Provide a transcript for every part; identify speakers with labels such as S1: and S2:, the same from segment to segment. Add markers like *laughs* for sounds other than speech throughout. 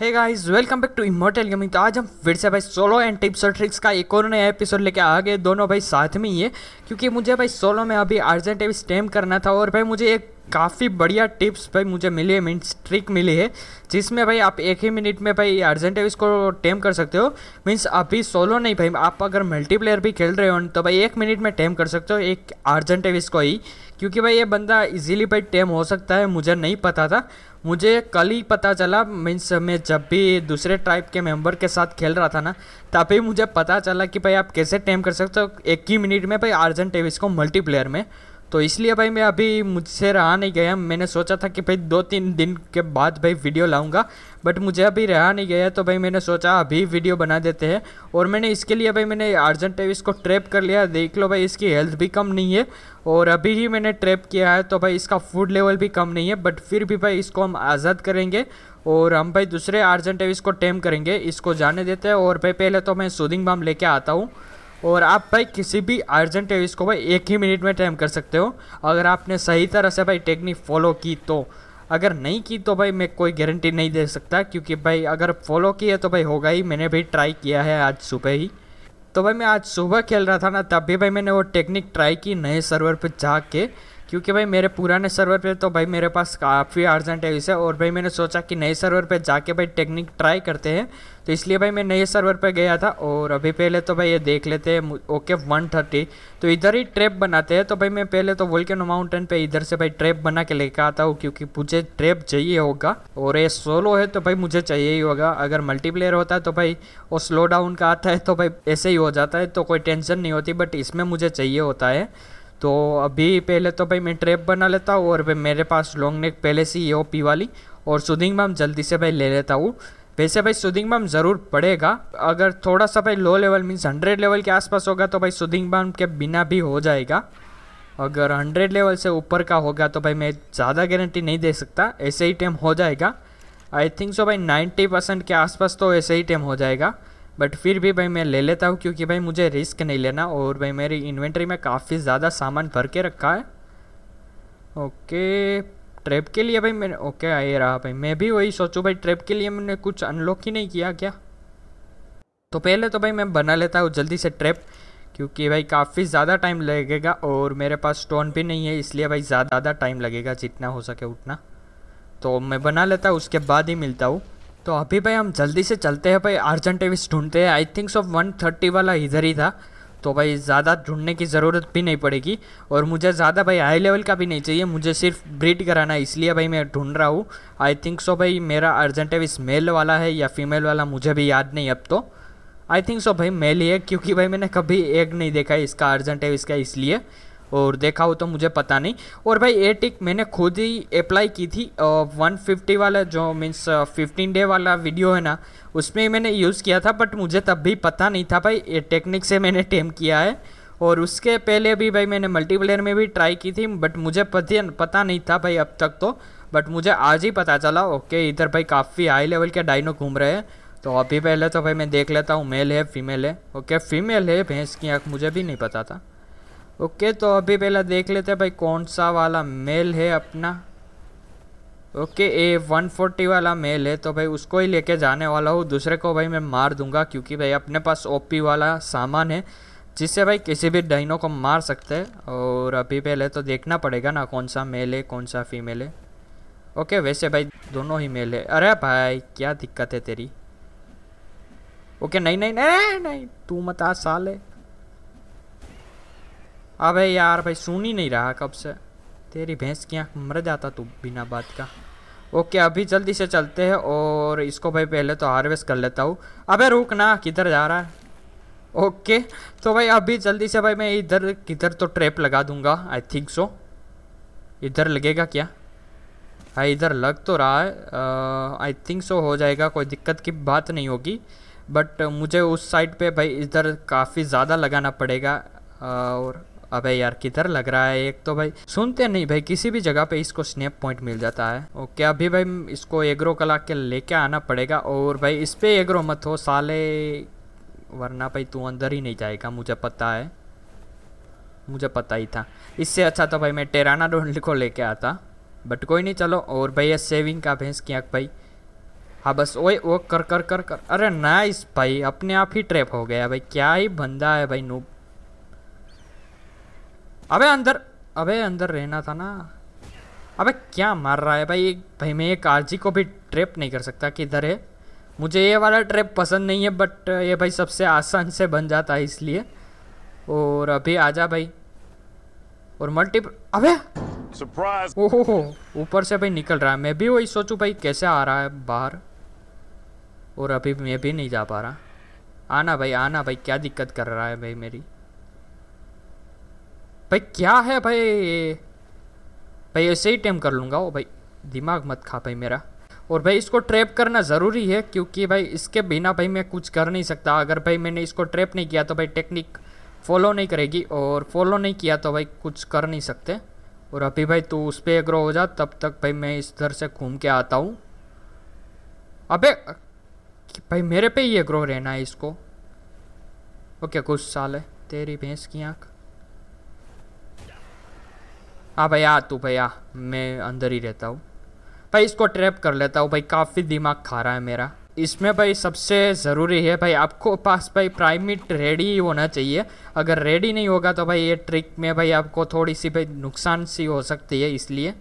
S1: hey guys welcome back to Immortal Gaming तो आज हम फिर से भाई सोलो एंड टिप्स और ट्रिक्स का एक और नया एपिसोड लेके आ गए दोनों भाई साथ में ही है क्योंकि मुझे भाई सोलो में अभी अर्जेंट अभी स्टेम करना था और भाई मुझे एक काफ़ी बढ़िया टिप्स भाई मुझे मिली है मीन्स ट्रिक मिली है जिसमें भाई आप एक ही मिनट में भाई अर्जेंटेविस को टेम कर सकते हो मीन्स अभी सोलो नहीं भाई आप अगर मल्टीप्लेयर भी खेल रहे हो तो भाई एक मिनट में टेम कर सकते हो एक अर्जेंटेविस को ही क्योंकि भाई ये बंदा इजीली भाई टेम हो सकता है मुझे नहीं पता था मुझे कल ही पता चला मीन्स मैं जब भी दूसरे ट्राइब के मेंबर के साथ खेल रहा था ना तभी मुझे पता चला कि भाई आप कैसे टेम कर सकते हो एक ही मिनट में भाई अर्जेंटेविस को मल्टीप्लेयर में तो इसलिए भाई मैं अभी मुझसे रहा नहीं गया मैंने सोचा था कि भाई दो तीन दिन के बाद भाई वीडियो लाऊंगा बट मुझे अभी रहा नहीं गया तो भाई मैंने सोचा अभी वीडियो बना देते हैं और मैंने इसके लिए भाई मैंने अर्जेंट टेविस को ट्रैप कर लिया देख लो भाई इसकी हेल्थ भी कम नहीं है और अभी ही मैंने ट्रैप किया है तो भाई इसका फूड लेवल भी कम नहीं है बट फिर भी भाई इसको हम आज़ाद करेंगे और हम भाई दूसरे अर्जेंट टेविस को टेम करेंगे इसको जाने देते हैं और भाई पहले तो मैं सूदिंग बाम लेके आता हूँ और आप भाई किसी भी अर्जेंट रेस को भाई एक ही मिनट में टाइम कर सकते हो अगर आपने सही तरह से भाई टेक्निक फॉलो की तो अगर नहीं की तो भाई मैं कोई गारंटी नहीं दे सकता क्योंकि भाई अगर फॉलो की है तो भाई होगा ही मैंने भी ट्राई किया है आज सुबह ही तो भाई मैं आज सुबह खेल रहा था ना तब भी भाई मैंने वो टेक्निक ट्राई की नए सर्वर पर जाके क्योंकि भाई मेरे पुराने सर्वर पे तो भाई मेरे पास काफ़ी अर्जेंट है इसे और भाई मैंने सोचा कि नए सर्वर पे जाके भाई टेक्निक ट्राई करते हैं तो इसलिए भाई मैं नए सर्वर पर गया था और अभी पहले तो भाई ये देख लेते हैं ओके वन थर्टी तो इधर ही ट्रैप बनाते हैं तो भाई मैं पहले तो वोल्केनो माउंटेन पे इधर से भाई ट्रैप बना के लेकर आता हूँ क्योंकि मुझे ट्रैप चाहिए होगा और ये सोलो है तो भाई मुझे चाहिए ही होगा अगर मल्टीप्लेयर होता है तो भाई वो स्लो डाउन का आता है तो भाई ऐसे ही हो जाता है तो कोई टेंशन नहीं होती बट इसमें मुझे चाहिए होता है तो अभी पहले तो भाई मैं ट्रैप बना लेता हूँ और भाई मेरे पास लॉन्ग नेक पहले से ही ओपी वाली और सुदिंग मैम जल्दी से भाई ले लेता हूँ वैसे भाई सुदिंग बम जरूर पड़ेगा अगर थोड़ा सा भाई low level means hundred level के आसपास होगा तो भाई सुदिंग बम के बिना भी हो जाएगा अगर हंड्रेड लेवल से ऊपर का होगा तो भाई मैं ज़्यादा गारंटी नहीं दे सकता ऐसे ही टाइम हो जाएगा आई थिंक सो भाई नाइन्टी परसेंट के आसपास तो ऐसे ही टाइम हो जाएगा बट फिर भी भाई मैं ले लेता हूँ क्योंकि भाई मुझे रिस्क नहीं लेना और भाई मेरी इन्वेंट्री में काफ़ी ज़्यादा सामान भर के रखा है ओके ट्रैप के लिए भाई मैंने ओके ये रहा भाई मैं भी वही सोचूं भाई ट्रैप के लिए मैंने कुछ अनलॉक ही नहीं किया क्या तो पहले तो भाई मैं बना लेता हूँ जल्दी से ट्रैप क्योंकि भाई काफ़ी ज़्यादा टाइम लगेगा और मेरे पास स्टोन भी नहीं है इसलिए भाई ज़्यादा टाइम लगेगा जितना हो सके उतना तो मैं बना लेता हूँ उसके बाद ही मिलता हूँ तो अभी भाई हम जल्दी से चलते हैं भाई अर्जेंट एविस ढूंढते हैं I think so one thirty वाला इधर ही था तो भाई ज़्यादा ढूंढने की ज़रूरत भी नहीं पड़ेगी और मुझे ज़्यादा भाई हाई लेवल का भी नहीं चाहिए मुझे सिर्फ ब्रीड कराना है इसलिए भाई मैं ढूंढ रहा हूँ आई थिंक सो भाई मेरा अर्जेंट अर्जेंटिविस मेल वाला है या फीमेल वाला मुझे भी याद नहीं अब तो आई थिंक सो भाई मेल ही है क्योंकि भाई मैंने कभी एग नहीं देखा है इसका अर्जेंट है इसका इसलिए और देखा हो तो मुझे पता नहीं और भाई ये टिक मैंने खुद ही अप्लाई की थी वन फिफ्टी वाला जो मीन्स फिफ्टीन डे वाला वीडियो है ना उसमें मैंने यूज़ किया था बट मुझे तब भी पता नहीं था भाई ये टेक्निक से मैंने टेम किया है और उसके पहले भी भाई मैंने मल्टीप्लेयर में भी ट्राई की थी बट मुझे पता नहीं था भाई अब तक तो बट मुझे आज ही पता चला ओके इधर भाई काफ़ी हाई लेवल के डाइनो घूम रहे हैं तो अभी पहले तो भाई मैं देख लेता हूँ मेल है फीमेल है ओके फीमेल है भैंस की आँख मुझे भी नहीं पता था ओके तो अभी पहला देख लेते हैं भाई कौन सा वाला मेल है अपना ओके ए वन फोर्टी वाला मेल है तो भाई उसको ही लेके जाने वाला हूँ दूसरे को भाई मैं मार दूंगा क्योंकि भाई अपने पास ओपी वाला सामान है जिससे भाई किसी भी डाइनो को मार सकते हैं और अभी पहले तो देखना पड़ेगा ना कौन सा मेल है कौन सा फीमेल है ओके वैसे भाई दोनों ही मेल है अरे भाई क्या दिक्कत है तेरी ओके नहीं नहीं नहीं नहीं तू मत आ साले अबे यार भाई सुन ही नहीं रहा कब से तेरी भैंस की आँख मर जाता तू बिना बात का ओके अभी जल्दी से चलते हैं और इसको भाई पहले तो हार्वेस्ट कर लेता हूँ अबे रुक ना किधर जा रहा है ओके तो भाई अभी जल्दी से भाई मैं इधर किधर तो ट्रैप लगा दूंगा आई थिंक सो इधर लगेगा क्या हाँ इधर लग तो रहा है आई थिंक सो हो जाएगा कोई दिक्कत की बात नहीं होगी बट मुझे उस साइड पे भाई इधर काफ़ी ज़्यादा लगाना पड़ेगा आ, और अबे यार किधर लग रहा है एक तो भाई सुनते नहीं भाई किसी भी जगह पे इसको स्नैप पॉइंट मिल जाता है ओके अभी भाई इसको एग्रो कला के लेके आना पड़ेगा और भाई इस पर एग्रो मत हो साले वरना भाई तू अंदर ही नहीं जाएगा मुझे पता है मुझे पता ही था इससे अच्छा तो भाई मैं टेराना डोनल को लेके आता बट कोई नहीं चलो और भाई ये सेविंग का भैंस किया भाई हाँ बस ओए ओ कर कर कर कर अरे नाइस भाई अपने आप ही ट्रैप हो गया भाई क्या ही बंदा है भाई नूप अबे अंदर अबे अंदर रहना था ना अबे क्या मार रहा है भाई भाई मैं एक आरजी को भी ट्रैप नहीं कर सकता किधर है मुझे ये वाला ट्रैप पसंद नहीं है बट ये भाई सबसे आसान से बन जाता है इसलिए और अभी आजा भाई और मल्टी अबे सरप्राइज ओहो ऊपर से भाई निकल रहा है मैं भी वही सोचूं भाई कैसे आ रहा है बाहर और अभी मैं भी नहीं जा पा रहा आना भाई आना भाई क्या दिक्कत कर रहा है भाई मेरी भाई क्या है भाई भाई ऐसे ही टेम कर लूँगा वो भाई दिमाग मत खा भाई मेरा और भाई इसको ट्रैप करना ज़रूरी है क्योंकि भाई इसके बिना भाई मैं कुछ कर नहीं सकता अगर भाई मैंने इसको ट्रैप नहीं किया तो भाई टेक्निक फॉलो नहीं करेगी और फॉलो नहीं किया तो भाई कुछ कर नहीं सकते और अभी भाई तू उस पर एग्रो हो जा तब तक भाई मैं इस घर से घूम के आता हूँ अबे भाई मेरे पे ही एग्रो रहना है इसको ओके कुछ साल है तेरी भैंस की आँख हाँ भाई आ तू भैया मैं अंदर ही रहता हूँ भाई इसको ट्रैप कर लेता हूँ भाई काफ़ी दिमाग खा रहा है मेरा इसमें भाई सबसे ज़रूरी है भाई आपको पास भाई प्राइमिट रेडी होना चाहिए अगर रेडी नहीं होगा तो भाई ये ट्रिक में भाई आपको थोड़ी सी भाई नुकसान सी हो सकती है इसलिए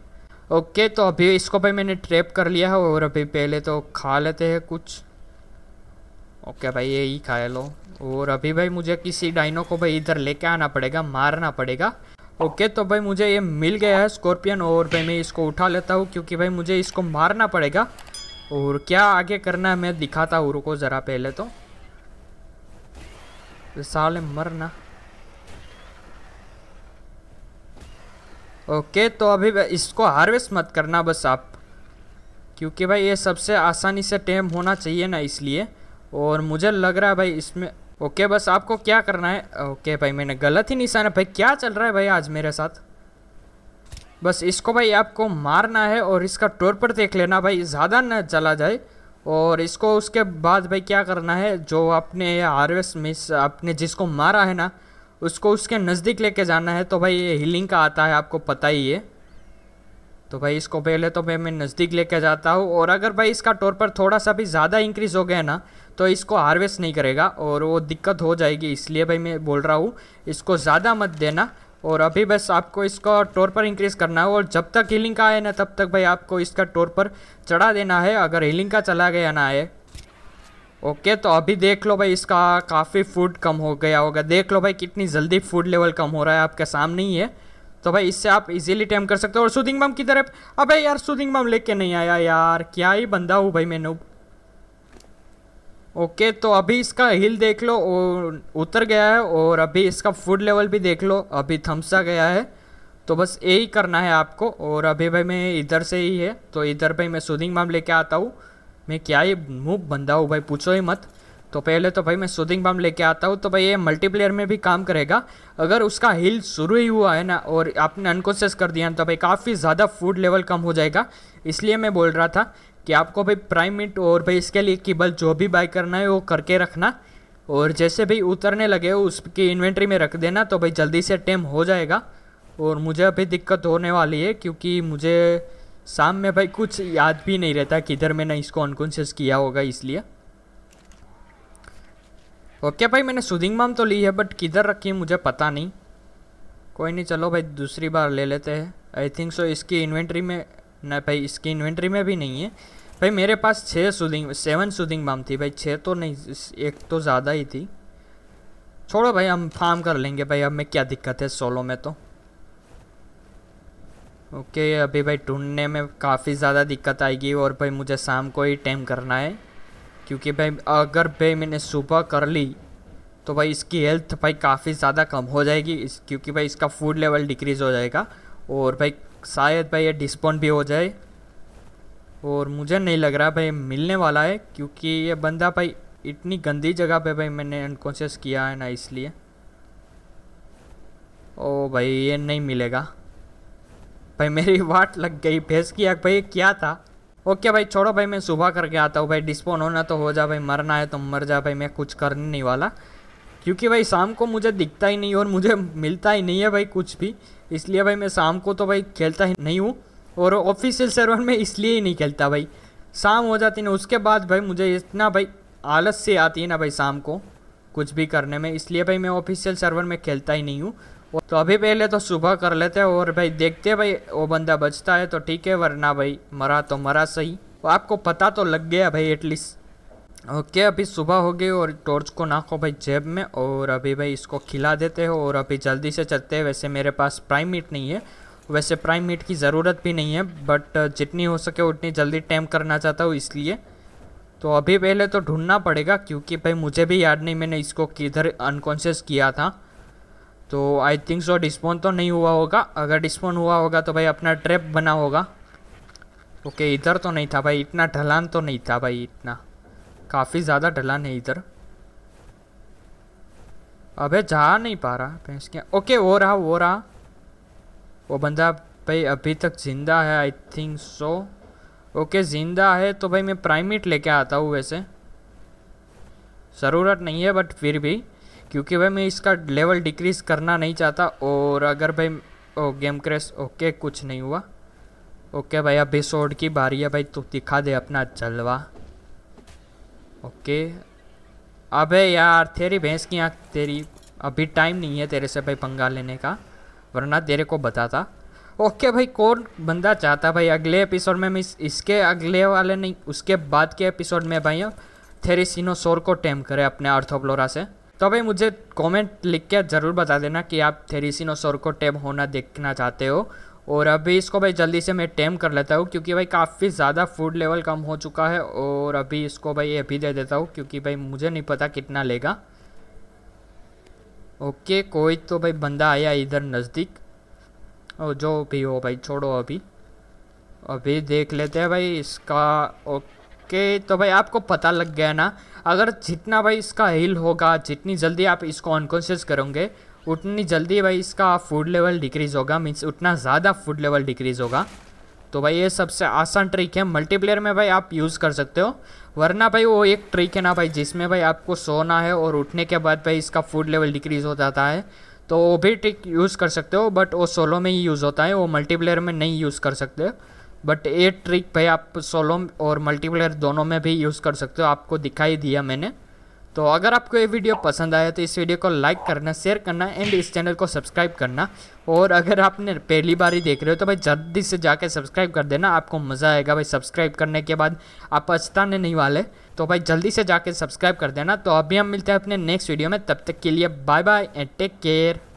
S1: ओके तो अभी इसको भाई मैंने ट्रैप कर लिया है और अभी पहले तो खा लेते हैं कुछ ओके भाई यही खा लो और अभी भाई मुझे किसी डाइनो को भाई इधर लेके आना पड़ेगा मारना पड़ेगा ओके तो भाई मुझे ये मिल गया है स्कॉर्पियन और भाई मैं इसको उठा लेता हूँ क्योंकि भाई मुझे इसको मारना पड़ेगा और क्या आगे करना है मैं दिखाता हूँ रुको ज़रा पहले तो साल मरना ओके तो अभी इसको हार्वेस्ट मत करना बस आप क्योंकि भाई ये सबसे आसानी से टेम होना चाहिए ना इसलिए और मुझे लग रहा है भाई इसमें ओके बस आपको क्या करना है ओके भाई मैंने गलत ही निशाना भाई क्या चल रहा है भाई आज मेरे साथ बस इसको भाई आपको मारना है और इसका टोर पर देख लेना भाई ज़्यादा ना चला जाए और इसको उसके बाद भाई क्या करना है जो आपने हार्वेस्ट मिस आपने जिसको मारा है ना उसको उसके नज़दीक लेके जाना है तो भाई ये हीलिंग का आता है आपको पता ही है तो भाई इसको पहले तो भाई मैं नज़दीक लेके जाता हूँ और अगर भाई इसका टोर पर थोड़ा सा भी ज़्यादा इंक्रीज़ हो गया ना तो इसको हार्वेस्ट नहीं करेगा और वो दिक्कत हो जाएगी इसलिए भाई मैं बोल रहा हूँ इसको ज़्यादा मत देना और अभी बस आपको इसका टोर पर इंक्रीज़ करना है और जब तक हीलिंग का आए ना तब तक भाई आपको इसका टोर पर चढ़ा देना है अगर हीलिंग का चला गया ना आए ओके तो अभी देख लो भाई इसका काफ़ी फूड कम हो गया होगा देख लो भाई कितनी जल्दी फूड लेवल कम हो रहा है आपके सामने ही है तो भाई इससे आप इजीली टेम कर सकते हो और सुदिंग बम किधर तरफ अबे यार सुदिंग बम लेके नहीं आया यार क्या ही बंदा हूँ भाई मैं नूब ओके तो अभी इसका हिल देख लो उतर गया है और अभी इसका फूड लेवल भी देख लो अभी थमसा गया है तो बस यही करना है आपको और अभी भाई मैं इधर से ही है तो इधर भाई मैं सुदिंग बाम लेके आता हूँ मैं क्या ये मुँह बंदा हूँ भाई पूछो ही मत तो पहले तो भाई मैं सुदिंग बाम लेके आता हूँ तो भाई ये मल्टीप्लेयर में भी काम करेगा अगर उसका हिल शुरू ही हुआ है ना और आपने अनकॉन्शियस कर दिया तो भाई काफ़ी ज़्यादा फूड लेवल कम हो जाएगा इसलिए मैं बोल रहा था कि आपको भाई प्राइम मिनट और भाई इसके लिए कि बल जो भी बाय करना है वो करके रखना और जैसे भाई उतरने लगे उसकी इन्वेंट्री में रख देना तो भाई जल्दी से टेम हो जाएगा और मुझे अभी दिक्कत होने वाली है क्योंकि मुझे शाम में भाई कुछ याद भी नहीं रहता किधर मैंने इसको अनकॉन्शियस किया होगा इसलिए ओके भाई मैंने सुदिंग माम तो ली है बट किधर रखी है मुझे पता नहीं कोई नहीं चलो भाई दूसरी बार ले लेते हैं आई थिंक सो इसकी इन्वेंट्री में ना भाई इसकी इन्वेंट्री में भी नहीं है भाई मेरे पास छः सुदिंग सेवन सुदिंग बम थी भाई छः तो नहीं एक तो ज़्यादा ही थी छोड़ो भाई हम फार्म कर लेंगे भाई अब में क्या दिक्कत है सोलो में तो ओके अभी भाई ढूंढने में काफ़ी ज़्यादा दिक्कत आएगी और भाई मुझे शाम को ही टाइम करना है क्योंकि भाई अगर भाई मैंने सुबह कर ली तो भाई इसकी हेल्थ भाई काफ़ी ज़्यादा कम हो जाएगी इस क्योंकि भाई इसका फूड लेवल डिक्रीज़ हो जाएगा और भाई शायद भाई ये डिस्पॉन्ड भी हो जाए और मुझे नहीं लग रहा भाई मिलने वाला है क्योंकि ये बंदा भाई इतनी गंदी जगह पे भाई मैंने अनकॉन्शियस किया है ना इसलिए ओ भाई ये नहीं मिलेगा भाई मेरी *laughs* वाट लग गई भेज किया भाई क्या था ओके भाई छोड़ो भाई मैं सुबह करके आता हूँ भाई डिस्पोन होना तो हो जा भाई मरना है तो मर जा भाई मैं कुछ करने नहीं वाला क्योंकि भाई शाम को मुझे दिखता ही नहीं और मुझे मिलता ही नहीं है भाई कुछ भी इसलिए भाई मैं शाम को तो भाई खेलता ही नहीं हूँ और ऑफिशियल सर्वर में इसलिए ही नहीं खेलता भाई शाम हो जाती ना उसके बाद भाई मुझे इतना भाई आलस से आती है ना भाई शाम को कुछ भी करने में इसलिए भाई मैं ऑफिशियल सर्वर में खेलता ही नहीं हूँ तो अभी पहले तो सुबह कर लेते हैं और भाई देखते हैं भाई वो बंदा बचता है तो ठीक है वरना भाई मरा तो मरा सही वो आपको पता तो लग गया भाई एटलीस्ट ओके अभी सुबह हो गई और टॉर्च को नाखो भाई जेब में और अभी भाई इसको खिला देते हो और अभी जल्दी से चलते हैं वैसे मेरे पास प्राइम मीट नहीं है वैसे प्राइम मीट की ज़रूरत भी नहीं है बट uh, जितनी हो सके उतनी जल्दी टैम करना चाहता हूँ इसलिए तो अभी पहले तो ढूंढना पड़ेगा क्योंकि भाई मुझे भी याद नहीं मैंने इसको किधर अनकॉन्शियस किया था तो आई थिंक सो डिस्पोन तो नहीं हुआ होगा अगर डिस्पोन हुआ होगा तो भाई अपना ट्रैप बना होगा ओके इधर तो नहीं था भाई इतना ढलान तो नहीं था भाई इतना काफ़ी ज़्यादा ढलान है इधर अबे जा नहीं पा रहा भैंस क्या ओके वो रहा वो रहा वो बंदा भाई अभी तक ज़िंदा है आई थिंक सो ओके ज़िंदा है तो भाई मैं प्राइमेट लेके आता हूँ वैसे ज़रूरत नहीं है बट फिर भी क्योंकि भाई मैं इसका लेवल डिक्रीज़ करना नहीं चाहता और अगर भाई ओ गेम क्रेश ओके कुछ नहीं हुआ ओके भाई अभी सोड की बारी है भाई तू दिखा दे अपना जलवा ओके अबे यार तेरी भैंस की आँख तेरी अभी टाइम नहीं है तेरे से भाई पंगा लेने का वरना तेरे को बताता ओके भाई कौन बंदा चाहता भाई अगले एपिसोड में मैं इसके अगले वाले नहीं उसके बाद के एपिसोड में भाई हाँ, सोर को टेम करे अपने अर्थोप्लोरा से तो भाई मुझे कमेंट लिख के ज़रूर बता देना कि आप सोर को टेम होना देखना चाहते हो और अभी इसको भाई जल्दी से मैं टेम कर लेता हूँ क्योंकि भाई काफ़ी ज़्यादा फूड लेवल कम हो चुका है और अभी इसको भाई ये भी दे देता हूँ क्योंकि भाई मुझे नहीं पता कितना लेगा ओके कोई तो भाई बंदा आया इधर नज़दीक और जो भी हो भाई छोड़ो अभी अभी देख लेते हैं भाई इसका ओके तो भाई आपको पता लग गया ना अगर जितना भाई इसका हिल होगा जितनी जल्दी आप इसको अनकॉन्शियस करोगे उतनी जल्दी भाई इसका फूड लेवल डिक्रीज़ होगा मीन्स उतना ज़्यादा फूड लेवल डिक्रीज़ होगा तो भाई ये सबसे आसान ट्रिक है मल्टीप्लेयर में भाई आप यूज़ कर सकते हो वरना भाई वो एक ट्रिक है ना भाई जिसमें भाई आपको सोना है और उठने के बाद भाई इसका फूड लेवल डिक्रीज़ हो जाता है तो वो भी ट्रिक यूज़ कर सकते हो बट वो सोलो में ही यूज़ होता है वो मल्टीप्लेयर में नहीं यूज़ कर सकते बट ये ट्रिक भाई आप सोलो और मल्टीप्लेयर दोनों में भी यूज़ कर सकते हो आपको दिखाई दिया मैंने तो अगर आपको ये वीडियो पसंद आया तो इस वीडियो को लाइक करना शेयर करना एंड इस चैनल को सब्सक्राइब करना और अगर आपने पहली बार ही देख रहे हो तो भाई जल्दी से जाके सब्सक्राइब कर देना आपको मज़ा आएगा भाई सब्सक्राइब करने के बाद आप पछताने नहीं वाले तो भाई जल्दी से जाके सब्सक्राइब कर देना तो अभी हम मिलते हैं अपने नेक्स्ट वीडियो में तब तक के लिए bye bye and take care